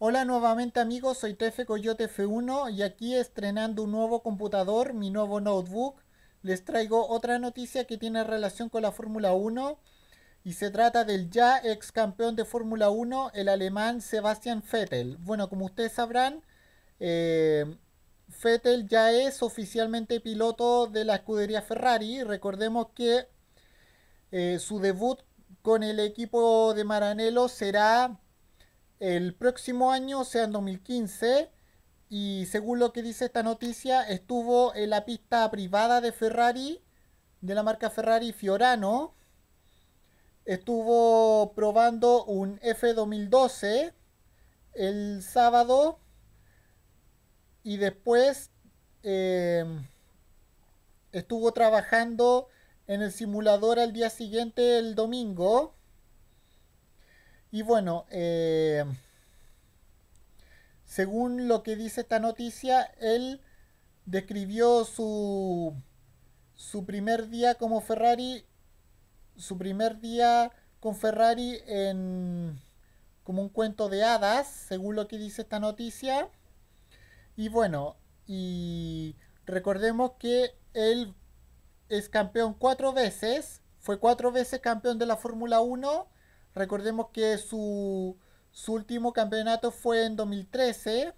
Hola nuevamente amigos, soy Tefe Coyote F1 y aquí estrenando un nuevo computador, mi nuevo notebook. Les traigo otra noticia que tiene relación con la Fórmula 1 y se trata del ya ex campeón de Fórmula 1, el alemán Sebastian Vettel. Bueno, como ustedes sabrán, Fettel eh, Vettel ya es oficialmente piloto de la escudería Ferrari. Recordemos que eh, su debut con el equipo de Maranello será el próximo año, sea, en 2015, y según lo que dice esta noticia, estuvo en la pista privada de Ferrari, de la marca Ferrari Fiorano, estuvo probando un F2012 el sábado y después em, estuvo trabajando en el simulador al día siguiente, el domingo. Y bueno, eh, según lo que dice esta noticia, él describió su, su primer día como Ferrari, su primer día con Ferrari en, como un cuento de hadas, según lo que dice esta noticia. Y bueno, y recordemos que él es campeón cuatro veces, fue cuatro veces campeón de la Fórmula 1 Recordemos que su, su último campeonato fue en 2013.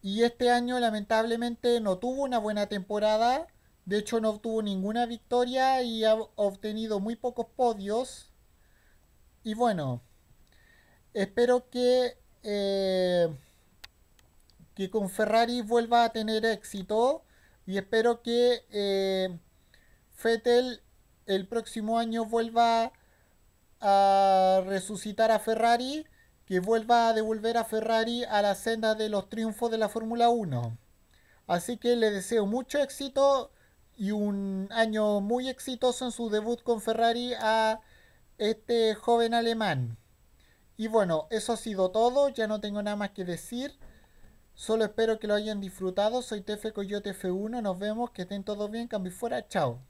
Y este año lamentablemente no tuvo una buena temporada. De hecho no obtuvo ninguna victoria y ha obtenido muy pocos podios. Y bueno, espero que, eh, que con Ferrari vuelva a tener éxito. Y espero que Fettel eh, el próximo año vuelva a resucitar a Ferrari, que vuelva a devolver a Ferrari a la senda de los triunfos de la Fórmula 1. Así que le deseo mucho éxito y un año muy exitoso en su debut con Ferrari a este joven alemán. Y bueno, eso ha sido todo, ya no tengo nada más que decir. Solo espero que lo hayan disfrutado. Soy Tefe Coyote F1, nos vemos, que estén todos bien, cambio fuera, chao.